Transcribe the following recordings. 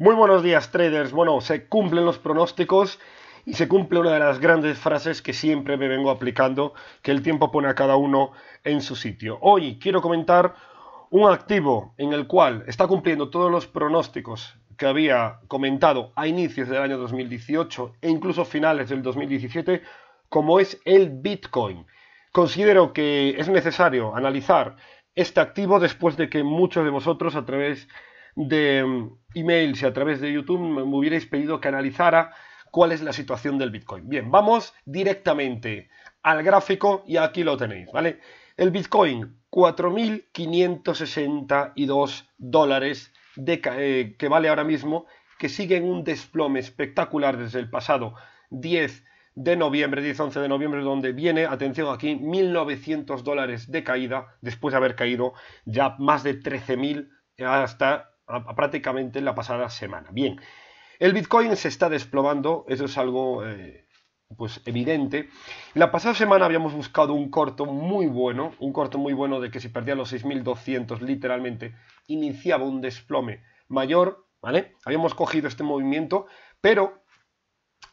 Muy buenos días traders. Bueno, se cumplen los pronósticos y se cumple una de las grandes frases que siempre me vengo aplicando, que el tiempo pone a cada uno en su sitio. Hoy quiero comentar un activo en el cual está cumpliendo todos los pronósticos que había comentado a inicios del año 2018 e incluso finales del 2017, como es el Bitcoin. Considero que es necesario analizar este activo después de que muchos de vosotros a través de de mm, emails y a través de YouTube me hubierais pedido que analizara cuál es la situación del Bitcoin. Bien, vamos directamente al gráfico y aquí lo tenéis, ¿vale? El Bitcoin, 4.562 dólares de, eh, que vale ahora mismo, que sigue en un desplome espectacular desde el pasado 10 de noviembre, 10-11 de noviembre, donde viene, atención aquí, 1.900 dólares de caída, después de haber caído ya más de 13.000 hasta prácticamente la pasada semana. Bien, el Bitcoin se está desplomando, eso es algo eh, pues evidente. La pasada semana habíamos buscado un corto muy bueno, un corto muy bueno de que si perdía los 6.200 literalmente, iniciaba un desplome mayor, ¿vale? Habíamos cogido este movimiento, pero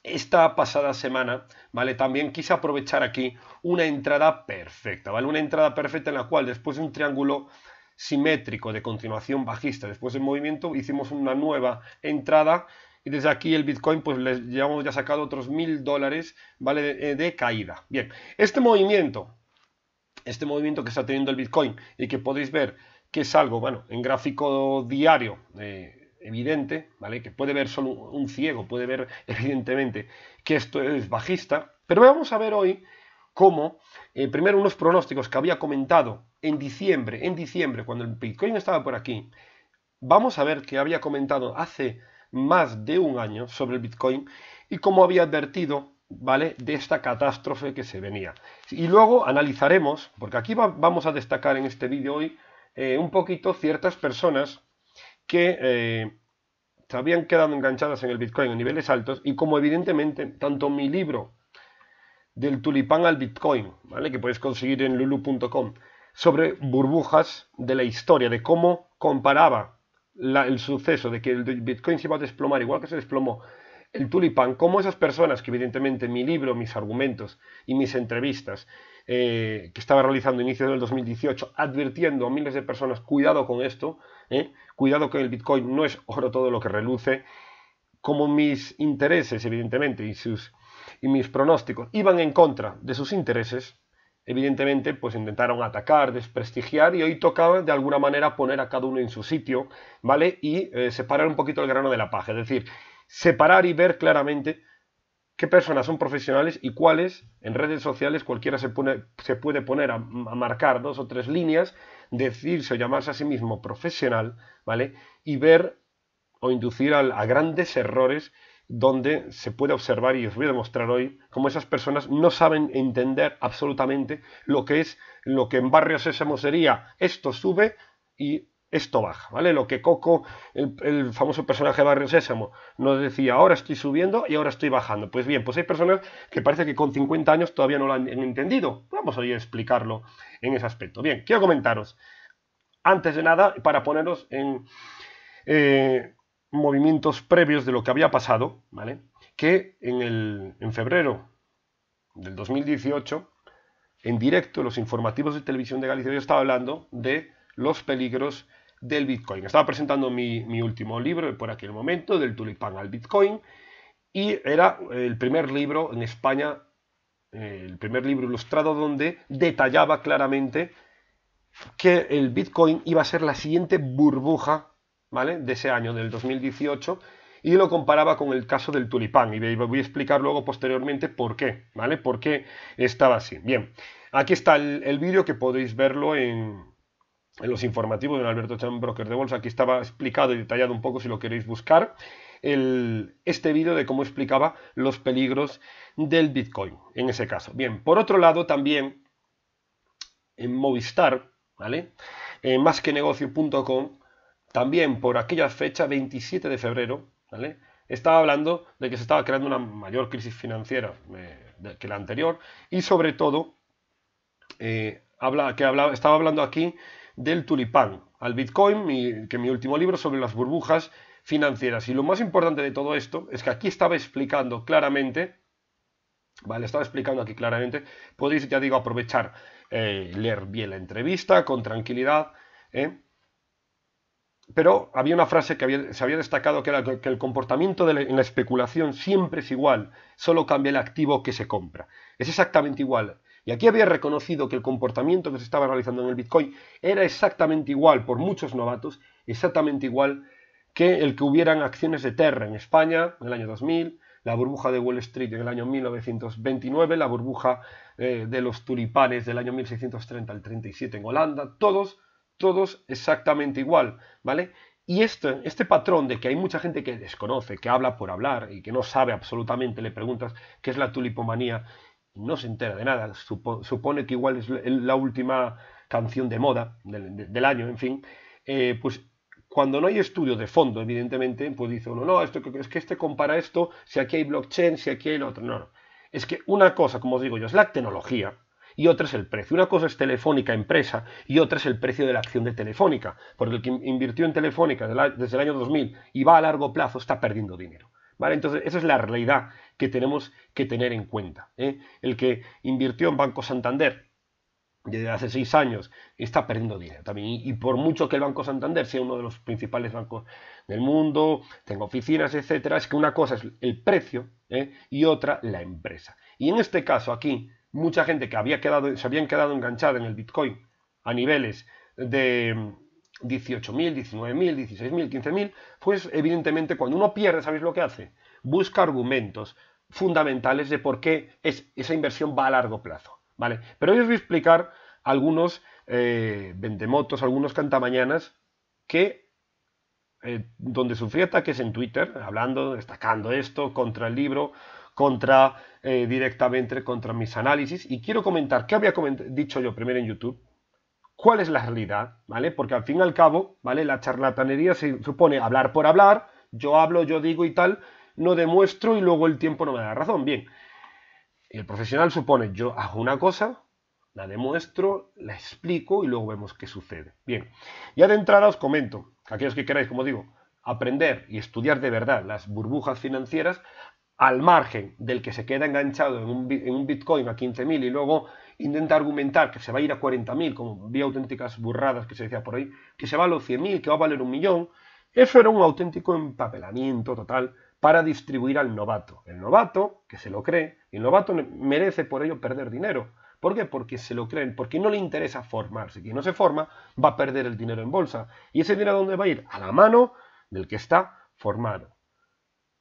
esta pasada semana, ¿vale? También quise aprovechar aquí una entrada perfecta, ¿vale? Una entrada perfecta en la cual después de un triángulo simétrico de continuación bajista después del movimiento, hicimos una nueva entrada y desde aquí el Bitcoin pues le llevamos ya sacado otros mil dólares vale eh, de, caída. Bien, este movimiento, este movimiento que está teniendo el Bitcoin y que podéis ver que es algo, bueno, en gráfico diario eh, evidente, vale, que puede ver solo un ciego, puede ver evidentemente que esto es bajista, pero vamos a ver hoy como eh, primero unos pronósticos que había comentado en diciembre, en diciembre, cuando el Bitcoin estaba por aquí. Vamos a ver que había comentado hace más de un año sobre el Bitcoin y cómo había advertido, ¿vale?, de esta catástrofe que se venía. Y luego analizaremos, porque aquí vamos a destacar en este vídeo hoy eh, un poquito ciertas personas que eh, se habían quedado enganchadas en el Bitcoin a niveles altos y como evidentemente tanto mi libro del tulipán al Bitcoin, ¿vale? que puedes conseguir en lulu.com, sobre burbujas de la historia, de cómo comparaba el suceso de que el Bitcoin se iba a desplomar, igual que se desplomó el tulipán, como esas personas, que evidentemente mi libro, mis argumentos y mis entrevistas eh, que estaba realizando a inicios del 2018, advirtiendo a miles de personas, cuidado con esto, ¿eh? cuidado que el Bitcoin no es oro todo lo que reluce, como mis intereses, evidentemente, y sus y mis pronósticos iban en contra de sus intereses, evidentemente pues intentaron atacar, desprestigiar y hoy tocaba de alguna manera poner a cada uno en su sitio, ¿vale? Y eh, separar un poquito el grano de la paja, es decir, separar y ver claramente qué personas son profesionales y cuáles en redes sociales cualquiera se, pone, se puede poner a, marcar dos o tres líneas, decirse o llamarse a sí mismo profesional, ¿vale? Y ver o inducir a grandes errores donde se puede observar, y os voy a demostrar hoy, cómo esas personas no saben entender absolutamente lo que es lo que en Barrio Sésamo sería esto sube y esto baja, ¿vale? Lo que Coco, el, famoso personaje de Barrio Sésamo, nos decía, ahora estoy subiendo y ahora estoy bajando. Pues bien, pues hay personas que parece que con 50 años todavía no lo han entendido. Vamos ir a explicarlo en ese aspecto. Bien, quiero comentaros, antes de nada, para poneros en... Eh, movimientos previos de lo que había pasado, ¿vale? Que en, febrero del 2018, en directo, los informativos de televisión de Galicia, yo estaba hablando de los peligros del Bitcoin. Estaba presentando mi, mi último libro por aquel momento, del tulipán al Bitcoin, y era el primer libro en España, eh, el primer libro ilustrado donde detallaba claramente que el Bitcoin iba a ser la siguiente burbuja de ese año, del 2018, y lo comparaba con el caso del tulipán. Y voy a explicar luego posteriormente por qué, ¿vale? Por qué estaba así. Bien, aquí está el, vídeo que podéis verlo en, en los informativos de Alberto Chan, broker de bolsa. Aquí estaba explicado y detallado un poco si lo queréis buscar. El, este vídeo de cómo explicaba los peligros del Bitcoin en ese caso. Bien, por otro lado también en Movistar, ¿vale? En eh, Negocio.com también por aquella fecha, 27 de febrero, estaba hablando de que se estaba creando una mayor crisis financiera eh, que la anterior y sobre todo eh, habla, que estaba hablando aquí del tulipán, al Bitcoin, que mi último libro sobre las burbujas financieras. Y lo más importante de todo esto es que aquí estaba explicando claramente, vale, estaba explicando aquí claramente, podéis, ya digo, aprovechar, eh, leer bien la entrevista con tranquilidad, ¿eh? pero había una frase que se había destacado que era que el comportamiento de en la especulación siempre es igual, solo cambia el activo que se compra. Es exactamente igual. Y aquí había reconocido que el comportamiento que se estaba realizando en el Bitcoin era exactamente igual por muchos novatos, exactamente igual que el que hubieran acciones de Terra en España en el año 2000, la burbuja de Wall Street en el año 1929, la burbuja eh, de los tulipanes del año 1630 al 37 en Holanda, todos todos exactamente igual, ¿vale? Y este, este patrón de que hay mucha gente que desconoce, que habla por hablar y que no sabe absolutamente, le preguntas qué es la tulipomanía, no se entera de nada, supone que igual es la última canción de moda del, año, en fin, eh, pues cuando no hay estudio de fondo, evidentemente, pues dice uno, no, esto, que es que este compara esto, si aquí hay blockchain, si aquí hay otro, no, no. Es que una cosa, como os digo yo, es la tecnología, y otra es el precio. Una cosa es Telefónica empresa y otra es el precio de la acción de Telefónica, porque el que invirtió en Telefónica desde el año 2000 y va a largo plazo está perdiendo dinero. ¿Vale? Entonces, esa es la realidad que tenemos que tener en cuenta. ¿eh? El que invirtió en Banco Santander desde hace seis años está perdiendo dinero también. Y, por mucho que el Banco Santander sea uno de los principales bancos del mundo, tenga oficinas, etcétera, es que una cosa es el precio ¿eh? y otra la empresa. Y en este caso aquí mucha gente que había quedado, se habían quedado enganchada en el Bitcoin a niveles de 18.000, 19.000, 16.000, 15.000, pues evidentemente cuando uno pierde, ¿sabéis lo que hace? Busca argumentos fundamentales de por qué es, esa inversión va a largo plazo. ¿vale? Pero hoy os voy a explicar algunos eh, vendemotos, algunos cantamañanas que eh, donde sufrí ataques en Twitter, hablando, destacando esto, contra el libro, contra, eh, directamente contra mis análisis. Y quiero comentar, ¿qué había dicho yo primero en YouTube? ¿Cuál es la realidad? ¿Vale? Porque al fin y al cabo, ¿vale? La charlatanería se supone hablar por hablar, yo hablo, yo digo y tal, no demuestro y luego el tiempo no me da razón. Bien, el profesional supone yo hago una cosa, la demuestro, la explico y luego vemos qué sucede. Bien, ya de entrada os comento, aquellos que queráis, como digo, aprender y estudiar de verdad las burbujas financieras, al margen del que se queda enganchado en un, Bitcoin a 15.000 y luego intenta argumentar que se va a ir a 40.000, como vi auténticas burradas que se decía por ahí, que se va a los 100.000, que va a valer un millón, eso era un auténtico empapelamiento total para distribuir al novato. El novato, que se lo cree, el novato merece por ello perder dinero. ¿Por qué? Porque se lo creen, porque no le interesa formarse. Quien no se forma va a perder el dinero en bolsa. ¿Y ese dinero a dónde va a ir? A la mano del que está formado.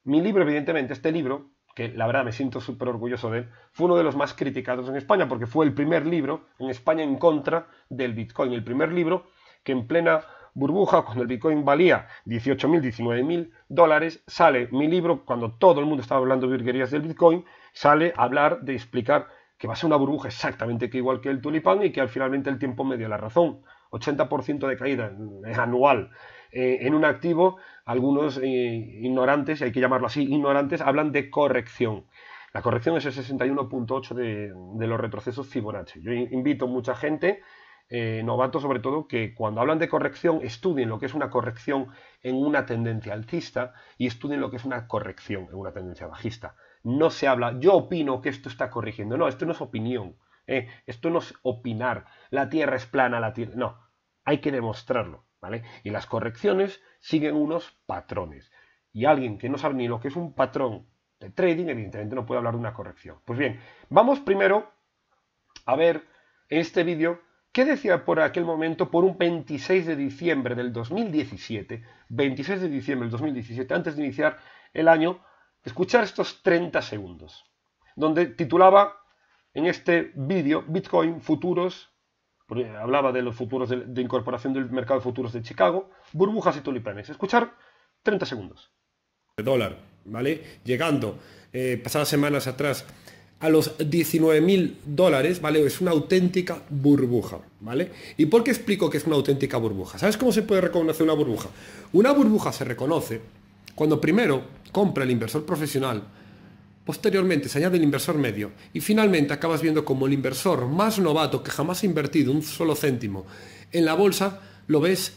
Mi libro, evidentemente, este libro, que la verdad me siento súper orgulloso de él, fue uno de los más criticados en España porque fue el primer libro en España en contra del Bitcoin, el primer libro que en plena burbuja, cuando el Bitcoin valía 18.000, 19.000 dólares, sale mi libro, cuando todo el mundo estaba hablando de virguerías del Bitcoin, sale a hablar de explicar que va a ser una burbuja exactamente que igual que el tulipán y que al finalmente el tiempo me dio la razón. 80% de caída anual eh, en un activo algunos ignorantes, eh, ignorantes, hay que llamarlo así, ignorantes, hablan de corrección. La corrección es el 61.8 de, los retrocesos Fibonacci. Yo invito a mucha gente, eh, novatos sobre todo, que cuando hablan de corrección estudien lo que es una corrección en una tendencia altista y estudien lo que es una corrección en una tendencia bajista. No se habla, yo opino que esto está corrigiendo. No, esto no es opinión. Eh, esto no es opinar. La Tierra es plana, la Tierra... No, hay que demostrarlo. Y las correcciones siguen unos patrones. Y alguien que no sabe ni lo que es un patrón de trading, evidentemente no puede hablar de una corrección. Pues bien, vamos primero a ver en este vídeo qué decía por aquel momento, por un 26 de diciembre del 2017, 26 de diciembre del 2017, antes de iniciar el año, escuchar estos 30 segundos, donde titulaba en este vídeo Bitcoin, futuros, eh, hablaba de los futuros de, incorporación del mercado de futuros de Chicago, burbujas y tulipanes. Escuchar 30 segundos. Dólar, ¿vale? Llegando eh, pasadas semanas atrás a los 19 mil dólares, ¿vale? Es una auténtica burbuja, ¿vale? ¿Y por qué explico que es una auténtica burbuja? ¿Sabes cómo se puede reconocer una burbuja? Una burbuja se reconoce cuando primero compra el inversor profesional Posteriormente se añade el inversor medio y finalmente acabas viendo como el inversor más novato que jamás ha invertido un solo céntimo en la bolsa lo ves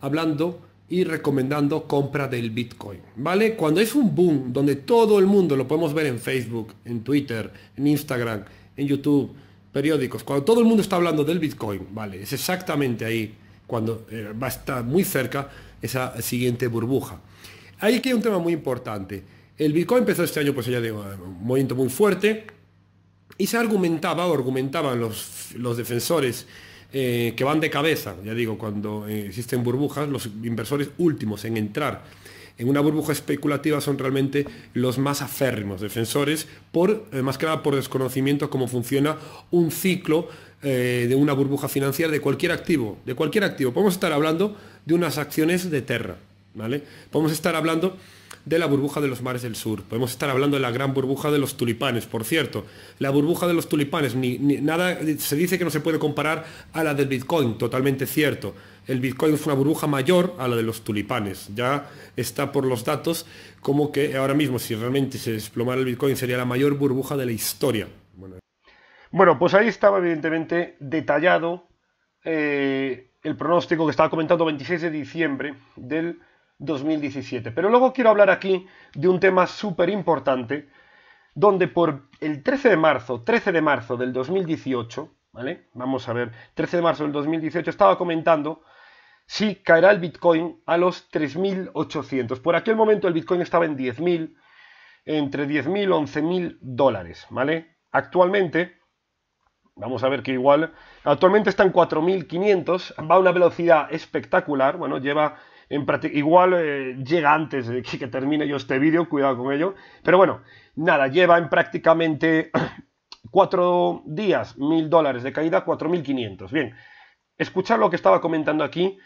hablando y recomendando compra del Bitcoin, ¿vale? Cuando es un boom donde todo el mundo lo podemos ver en Facebook, en Twitter, en Instagram, en YouTube, periódicos, cuando todo el mundo está hablando del Bitcoin, ¿vale? Es exactamente ahí cuando eh, va a estar muy cerca esa siguiente burbuja. Ahí que hay un tema muy importante el Bitcoin empezó este año, pues ya digo, un movimiento muy fuerte. Y se argumentaba, o argumentaban los, los defensores eh, que van de cabeza, ya digo, cuando eh, existen burbujas, los inversores últimos en entrar en una burbuja especulativa son realmente los más aférrimos defensores, por, eh, más que nada por desconocimiento cómo funciona un ciclo de una burbuja financiera de cualquier activo, de cualquier activo. Podemos estar hablando de unas acciones de Terra, ¿vale? Podemos estar hablando de la burbuja de los mares del sur. Podemos estar hablando de la gran burbuja de los tulipanes, por cierto. La burbuja de los tulipanes, ni, nada, se dice que no se puede comparar a la del Bitcoin, totalmente cierto. El Bitcoin es una burbuja mayor a la de los tulipanes. Ya está por los datos como que ahora mismo, si realmente se desplomara el Bitcoin, sería la mayor burbuja de la historia. Bueno, pues ahí estaba evidentemente detallado eh, el pronóstico que estaba comentando 26 de diciembre del 2017. Pero luego quiero hablar aquí de un tema súper importante, donde por el 13 de marzo, 13 de marzo del 2018, ¿vale? Vamos a ver, 13 de marzo del 2018 estaba comentando si caerá el Bitcoin a los 3.800. Por aquel momento el Bitcoin estaba en 10.000, entre 10.000 y 11.000 dólares, ¿vale? Actualmente, vamos a ver que igual, actualmente está en 4.500, va a una velocidad espectacular, bueno, lleva en igual eh, llega antes de que, termine yo este vídeo, cuidado con ello. Pero bueno, nada, lleva en prácticamente cuatro días mil dólares de caída, 4.500. Bien, escuchar lo que estaba comentando aquí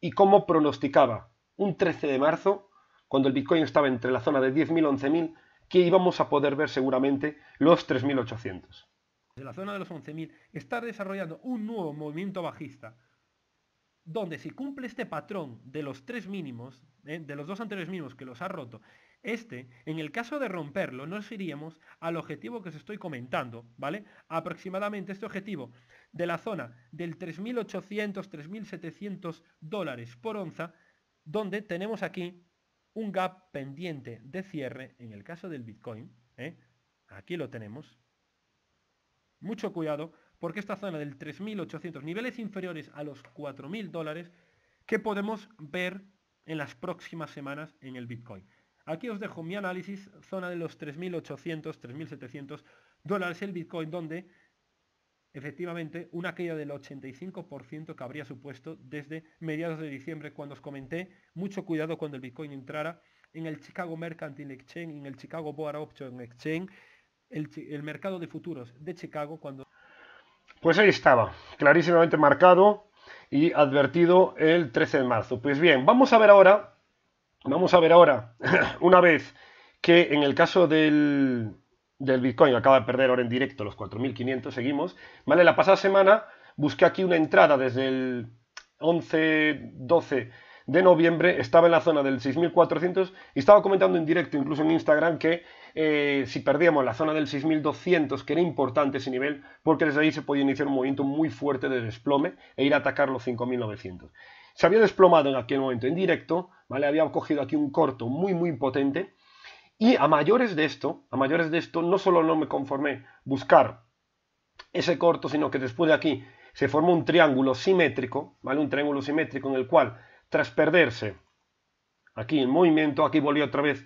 y cómo pronosticaba un 13 de marzo, cuando el Bitcoin estaba entre la zona de 10.000, 11.000, que íbamos a poder ver seguramente los 3.800. De la zona de los 11.000 está desarrollando un nuevo movimiento bajista donde si cumple este patrón de los tres mínimos, eh, de los dos anteriores mínimos que los ha roto, este, en el caso de romperlo, nos iríamos al objetivo que os estoy comentando, ¿vale? Aproximadamente este objetivo de la zona del 3.800, 3.700 dólares por onza, donde tenemos aquí un gap pendiente de cierre, en el caso del Bitcoin, ¿eh? aquí lo tenemos. Mucho cuidado porque esta zona del 3.800, niveles inferiores a los 4.000 dólares, que podemos ver en las próximas semanas en el Bitcoin. Aquí os dejo mi análisis, zona de los 3.800, 3.700 dólares el Bitcoin, donde efectivamente una caída del 85% que habría supuesto desde mediados de diciembre, cuando os comenté mucho cuidado cuando el Bitcoin entrara en el Chicago Mercantile Exchange, en el Chicago Board Option Exchange, el, el mercado de futuros de Chicago, cuando pues ahí estaba, clarísimamente marcado y advertido el 13 de marzo. Pues bien, vamos a ver ahora, vamos a ver ahora, una vez que en el caso del, del Bitcoin acaba de perder ahora en directo los 4.500, seguimos, ¿vale? La pasada semana busqué aquí una entrada desde el 11, 12 de noviembre, estaba en la zona del 6.400 y estaba comentando en directo, incluso en Instagram, que eh, si perdíamos la zona del 6200, que era importante ese nivel, porque desde ahí se podía iniciar un movimiento muy fuerte de desplome e ir a atacar los 5900. Se había desplomado en aquel momento en directo, ¿vale? Había cogido aquí un corto muy, muy potente. Y a mayores de esto, a mayores de esto, no solo no me conformé buscar ese corto, sino que después de aquí se formó un triángulo simétrico, ¿vale? Un triángulo simétrico en el cual, tras perderse aquí el movimiento, aquí volvió otra vez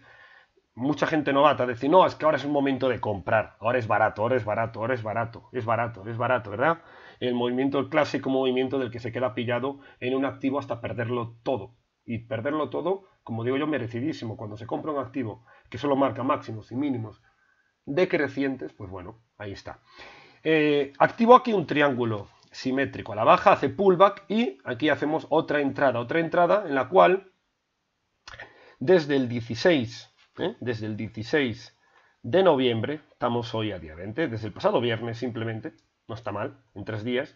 mucha gente novata decir, no, es que ahora es un momento de comprar, ahora es barato, ahora es barato, ahora es barato, es barato, es barato, ¿verdad? El movimiento, el clásico movimiento del que se queda pillado en un activo hasta perderlo todo. Y perderlo todo, como digo yo, merecidísimo. Cuando se compra un activo que solo marca máximos y mínimos decrecientes, pues bueno, ahí está. Eh, activo aquí un triángulo simétrico a la baja, hace pullback y aquí hacemos otra entrada, otra entrada en la cual desde el 16 ¿eh? desde el 16 de noviembre, estamos hoy a día 20, desde el pasado viernes simplemente, no está mal, en tres días,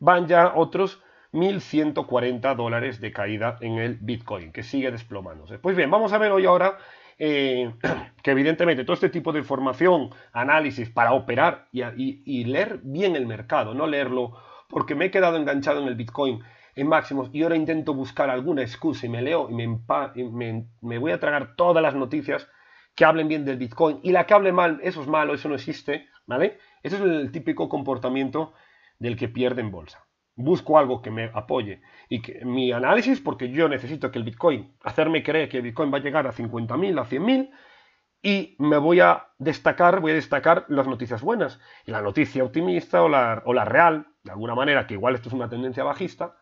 van ya otros 1.140 dólares de caída en el Bitcoin, que sigue desplomándose. Pues bien, vamos a ver hoy ahora eh, que evidentemente todo este tipo de información, análisis para operar y leer bien el mercado, no leerlo porque me he quedado enganchado en el Bitcoin en máximos y ahora intento buscar alguna excusa y me leo y me, me, voy a tragar todas las noticias que hablen bien del Bitcoin y la que hable mal, eso es malo, eso no existe, ¿vale? Ese es el típico comportamiento del que pierde en bolsa. Busco algo que me apoye y que mi análisis, porque yo necesito que el Bitcoin, hacerme creer que el Bitcoin va a llegar a 50.000, a 100.000 y me voy a destacar, voy a destacar las noticias buenas y la noticia optimista o la, o la real, de alguna manera, que igual esto es una tendencia bajista,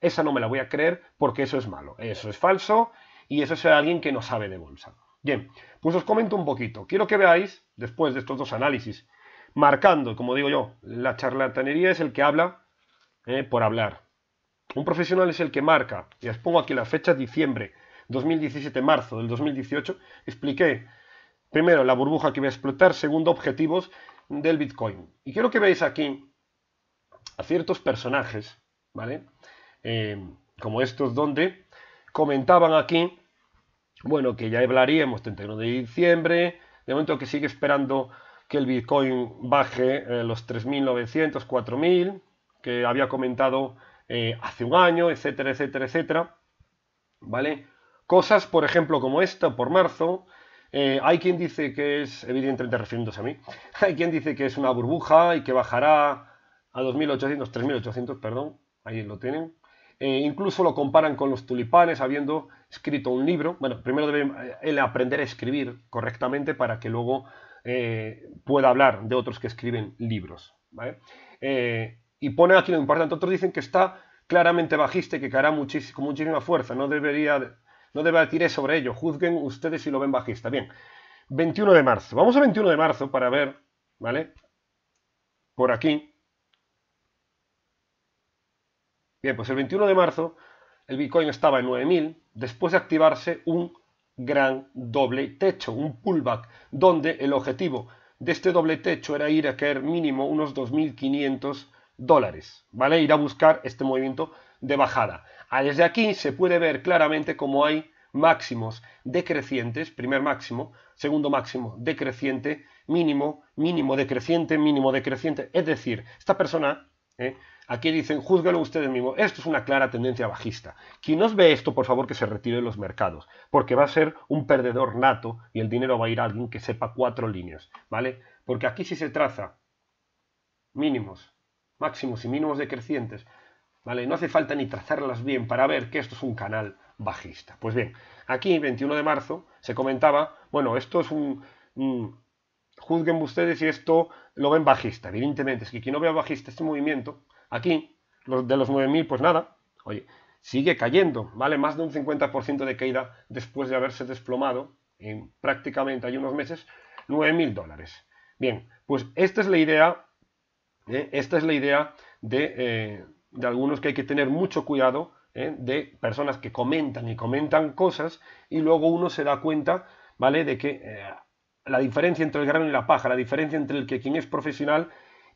esa no me la voy a creer porque eso es malo, eso es falso y eso es alguien que no sabe de bolsa. Bien, pues os comento un poquito. Quiero que veáis, después de estos dos análisis, marcando, como digo yo, la charlatanería es el que habla eh, por hablar. Un profesional es el que marca, y os pongo aquí la fecha, diciembre 2017, marzo del 2018, expliqué primero la burbuja que iba a explotar, segundo objetivos del Bitcoin. Y quiero que veáis aquí a ciertos personajes, ¿vale? Eh, como estos donde comentaban aquí, bueno, que ya hablaríamos 31 de diciembre, de momento que sigue esperando que el Bitcoin baje eh, los 3.900, 4.000, que había comentado eh, hace un año, etcétera, etcétera, etcétera, ¿vale? Cosas, por ejemplo, como esta, por marzo, hay quien dice que es, evidentemente refiriéndose a mí, hay quien dice que es una burbuja y que bajará a 2.800, 3.800, perdón, ahí lo tienen, eh, incluso lo comparan con los tulipanes, habiendo escrito un libro. Bueno, primero debe eh, él aprender a escribir correctamente para que luego eh, pueda hablar de otros que escriben libros. y pone aquí lo importante. Otros dicen que está claramente bajista y que caerá muchísimo, muchísima fuerza. No debería, no debatiré sobre ello. Juzguen ustedes si lo ven bajista. Bien, 21 de marzo. Vamos a 21 de marzo para ver, ¿vale? Por aquí. Bien, pues el 21 de marzo el Bitcoin estaba en 9.000 después de activarse un gran doble techo, un pullback, donde el objetivo de este doble techo era ir a caer mínimo unos 2.500 dólares, ¿vale? Ir a buscar este movimiento de bajada. Ah, desde aquí se puede ver claramente cómo hay máximos decrecientes, primer máximo, segundo máximo decreciente, mínimo, mínimo decreciente, mínimo decreciente. Es decir, esta persona eh, Aquí dicen, júzguelo ustedes mismos. Esto es una clara tendencia bajista. Quien nos ve esto, por favor, que se retire de los mercados, porque va a ser un perdedor nato y el dinero va a ir a alguien que sepa cuatro líneas, ¿vale? Porque aquí sí se traza mínimos, máximos y mínimos decrecientes, ¿vale? No hace falta ni trazarlas bien para ver que esto es un canal bajista. Pues bien, aquí, 21 de marzo, se comentaba, bueno, esto es un... un juzguen ustedes si esto lo ven bajista. Evidentemente, es que quien no vea bajista este movimiento Aquí, los de los 9.000, pues nada, oye, sigue cayendo, ¿vale? Más de un 50% de caída después de haberse desplomado en prácticamente hay unos meses 9.000 dólares. Bien, pues esta es la idea, ¿eh? esta es la idea eh, de, algunos que hay que tener mucho cuidado, ¿eh? de personas que comentan y comentan cosas y luego uno se da cuenta, ¿vale? De que la diferencia entre el grano y la paja, la diferencia entre el que quien es profesional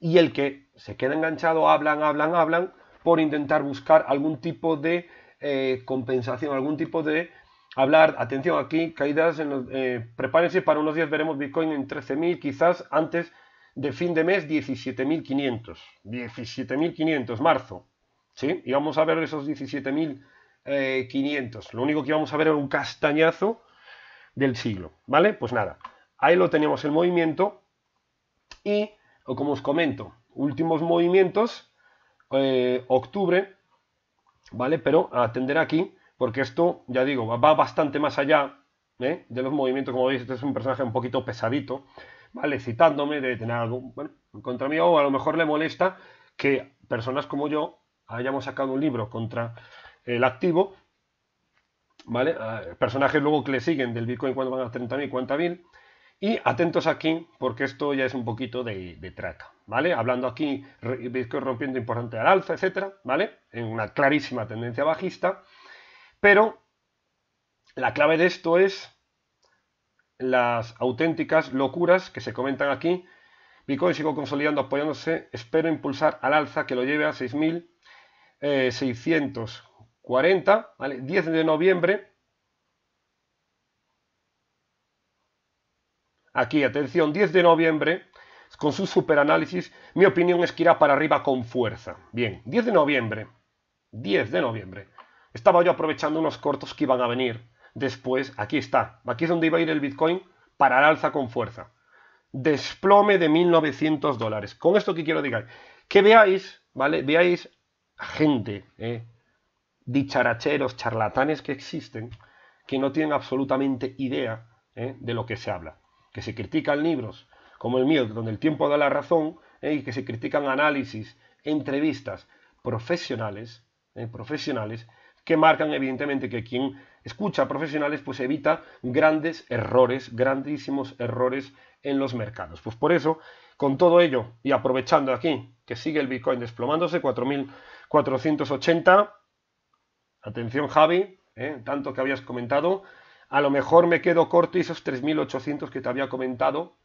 y el que se queda enganchado, hablan, hablan, hablan, por intentar buscar algún tipo de eh, compensación, algún tipo de hablar, atención aquí, caídas, en eh, prepárense para unos días veremos Bitcoin en 13.000, quizás antes de fin de mes 17.500, 17.500, marzo, ¿sí? Y vamos a ver esos 17.500, eh, lo único que vamos a ver es un castañazo del siglo, ¿vale? Pues nada, ahí lo tenemos el movimiento y o como os comento, últimos movimientos, eh, octubre, ¿vale? Pero a atender aquí, porque esto, ya digo, va bastante más allá ¿eh? de los movimientos, como veis, este es un personaje un poquito pesadito, ¿vale? Citándome de tener algo, contra mí, o a lo mejor le molesta que personas como yo hayamos sacado un libro contra el activo, ¿vale? Ah, personajes luego que le siguen del Bitcoin cuando van a 30.000, 40.000, y atentos aquí, porque esto ya es un poquito de, traca, ¿vale? Hablando aquí, Bitcoin rompiendo importante al alza, etcétera, ¿vale? En una clarísima tendencia bajista. Pero la clave de esto es las auténticas locuras que se comentan aquí. Bitcoin sigo consolidando, apoyándose. Espero impulsar al alza que lo lleve a 6.640, eh, ¿vale? 10 de noviembre Aquí, atención, 10 de noviembre, con su superanálisis, mi opinión es que irá para arriba con fuerza. Bien, 10 de noviembre, 10 de noviembre, estaba yo aprovechando unos cortos que iban a venir. Después, aquí está, aquí es donde iba a ir el Bitcoin para el alza con fuerza. Desplome de 1.900 dólares. Con esto que quiero decir, que veáis, ¿vale? Veáis gente, ¿eh? dicharacheros, charlatanes que existen, que no tienen absolutamente idea ¿eh? de lo que se habla que se critican libros como el mío, donde el tiempo da la razón, eh, y que se critican análisis, entrevistas profesionales, eh, profesionales, que marcan evidentemente que quien escucha a profesionales pues evita grandes errores, grandísimos errores en los mercados. Pues por eso, con todo ello y aprovechando aquí que sigue el Bitcoin desplomándose, 4.480, atención Javi, eh, tanto que habías comentado, a lo mejor me quedo corto y esos 3.800 que te había comentado,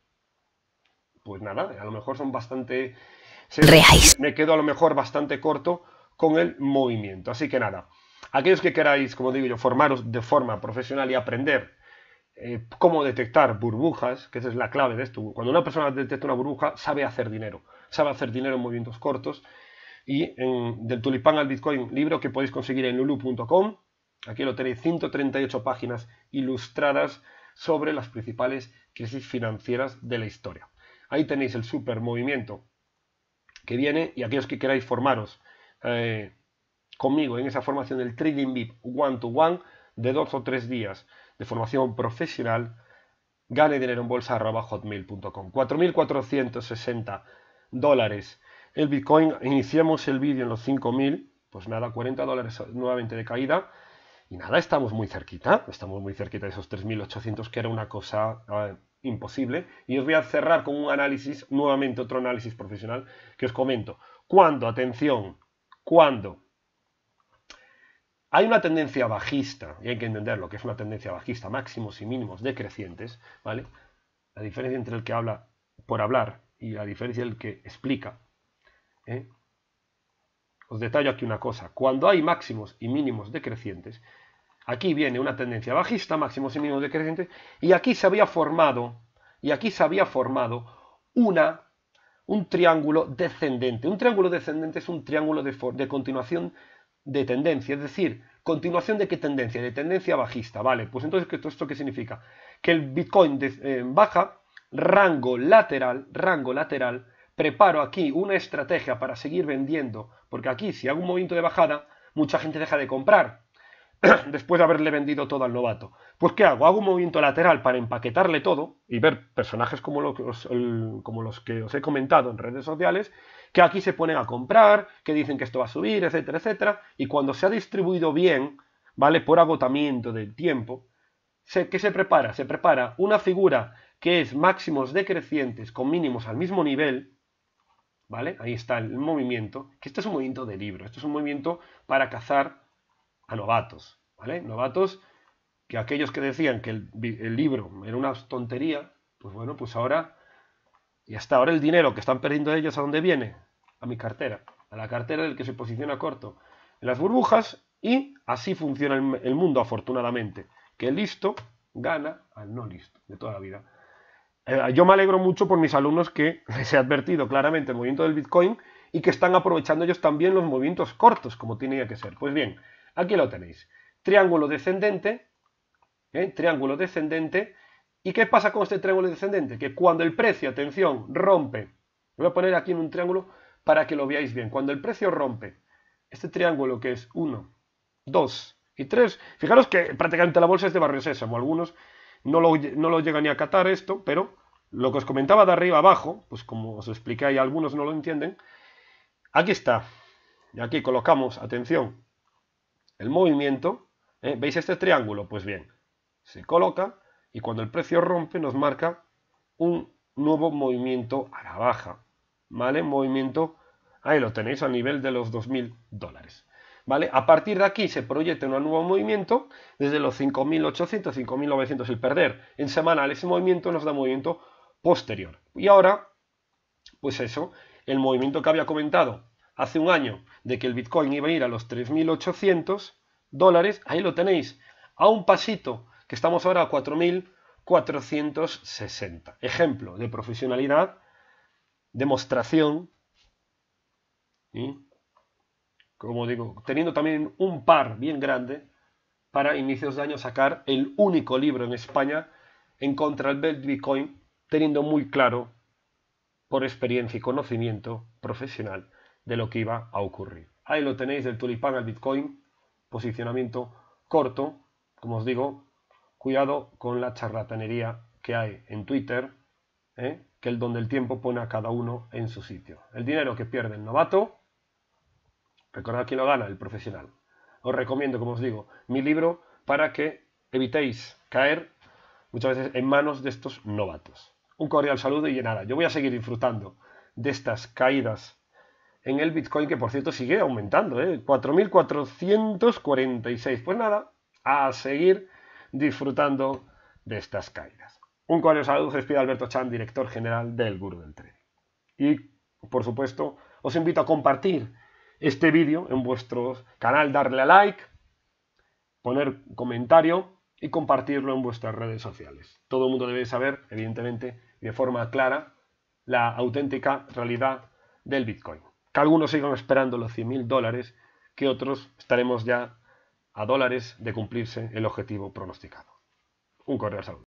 pues nada, a lo mejor son bastante... Me quedo a lo mejor bastante corto con el movimiento. Así que nada, aquellos que queráis, como digo yo, formaros de forma profesional y aprender eh, cómo detectar burbujas, que esa es la clave de esto. Cuando una persona detecta una burbuja, sabe hacer dinero. Sabe hacer dinero en movimientos cortos. Y en, del tulipán al Bitcoin, libro que podéis conseguir en lulu.com Aquí lo tenéis, 138 páginas ilustradas sobre las principales crisis financieras de la historia. Ahí tenéis el super movimiento que viene y aquellos que queráis formaros eh, conmigo en esa formación del Trading VIP one-to-one de dos o tres días de formación profesional, gane dinero en bolsa arroba hotmail.com. 4.460 dólares el Bitcoin. Iniciamos el vídeo en los 5.000, pues nada, 40 dólares nuevamente de caída. Y nada, estamos muy cerquita, estamos muy cerquita de esos 3.800 que era una cosa imposible. Y os voy a cerrar con un análisis, nuevamente otro análisis profesional que os comento. Cuando, atención, ¿Cuándo? hay una tendencia bajista, y hay que entender lo que es una tendencia bajista, máximos y mínimos decrecientes, ¿vale? La diferencia entre el que habla por hablar y la diferencia del que explica. ¿eh? Os detallo aquí una cosa. Cuando hay máximos y mínimos decrecientes, aquí viene una tendencia bajista, máximos y mínimos decrecientes, y aquí se había formado, y aquí se había formado una, un triángulo descendente. Un triángulo descendente es un triángulo de, de continuación de tendencia, es decir, continuación de qué tendencia, de tendencia bajista, ¿vale? Pues entonces, ¿esto, esto qué significa? Que el Bitcoin eh, baja, rango lateral, rango lateral, preparo aquí una estrategia para seguir vendiendo, porque aquí si hago un movimiento de bajada, mucha gente deja de comprar después de haberle vendido todo al novato. Pues ¿qué hago? Hago un movimiento lateral para empaquetarle todo y ver personajes como los, que os he comentado en redes sociales, que aquí se ponen a comprar, que dicen que esto va a subir, etcétera, etcétera, y cuando se ha distribuido bien, ¿vale? Por agotamiento del tiempo, se, ¿qué se prepara? Se prepara una figura que es máximos decrecientes con mínimos al mismo nivel, ¿vale? Ahí está el movimiento, que este es un movimiento de libro, esto es un movimiento para cazar a novatos, ¿vale? Novatos que aquellos que decían que el, libro era una tontería, pues bueno, pues ahora, y hasta ahora el dinero que están perdiendo ellos, ¿a dónde viene? A mi cartera, a la cartera del que se posiciona corto, en las burbujas, y así funciona el mundo, afortunadamente, que el listo gana al no listo de toda la vida. Eh, yo me alegro mucho por mis alumnos que se ha advertido claramente el movimiento del Bitcoin y que están aprovechando ellos también los movimientos cortos, como tenía que ser. Pues bien, aquí lo tenéis. Triángulo descendente, ¿eh? triángulo descendente. ¿Y qué pasa con este triángulo descendente? Que cuando el precio, atención, rompe, lo voy a poner aquí en un triángulo para que lo veáis bien. Cuando el precio rompe, este triángulo que es 1, 2 y 3, fijaros que prácticamente la bolsa es de barrio sésamo, algunos no lo, no lo llegan ni a catar esto, pero lo que os comentaba de arriba abajo, pues como os expliqué y algunos no lo entienden, aquí está. Y aquí colocamos, atención, el movimiento. ¿eh? ¿Veis este triángulo? Pues bien, se coloca y cuando el precio rompe nos marca un nuevo movimiento a la baja. ¿Vale? Movimiento, ahí lo tenéis a nivel de los 2.000 dólares. ¿Vale? A partir de aquí se proyecta un nuevo movimiento, desde los 5.800, 5.900 el perder en semanal, ese movimiento nos da movimiento posterior. Y ahora, pues eso, el movimiento que había comentado hace un año de que el Bitcoin iba a ir a los 3.800 dólares, ahí lo tenéis, a un pasito, que estamos ahora a 4.460. Ejemplo de profesionalidad, demostración, como digo, teniendo también un par bien grande para inicios de año sacar el único libro en España en contra del Bitcoin teniendo muy claro, por experiencia y conocimiento profesional, de lo que iba a ocurrir. Ahí lo tenéis del tulipán al Bitcoin, posicionamiento corto, como os digo, cuidado con la charlatanería que hay en Twitter, ¿eh? que el donde el tiempo pone a cada uno en su sitio. El dinero que pierde el novato, recordad quién lo gana, el profesional. Os recomiendo, como os digo, mi libro para que evitéis caer muchas veces en manos de estos novatos. Un cordial saludo y nada, yo voy a seguir disfrutando de estas caídas en el Bitcoin, que por cierto sigue aumentando, ¿eh? 4.446. Pues nada, a seguir disfrutando de estas caídas. Un cordial saludo, se Alberto Chan, director general del Guru del Tren. Y, por supuesto, os invito a compartir este vídeo en vuestro canal, darle a like, poner comentario y compartirlo en vuestras redes sociales. Todo el mundo debe saber, evidentemente, de forma clara la auténtica realidad del Bitcoin. Que algunos sigan esperando los 100.000 dólares, que otros estaremos ya a dólares de cumplirse el objetivo pronosticado. Un cordial saludo.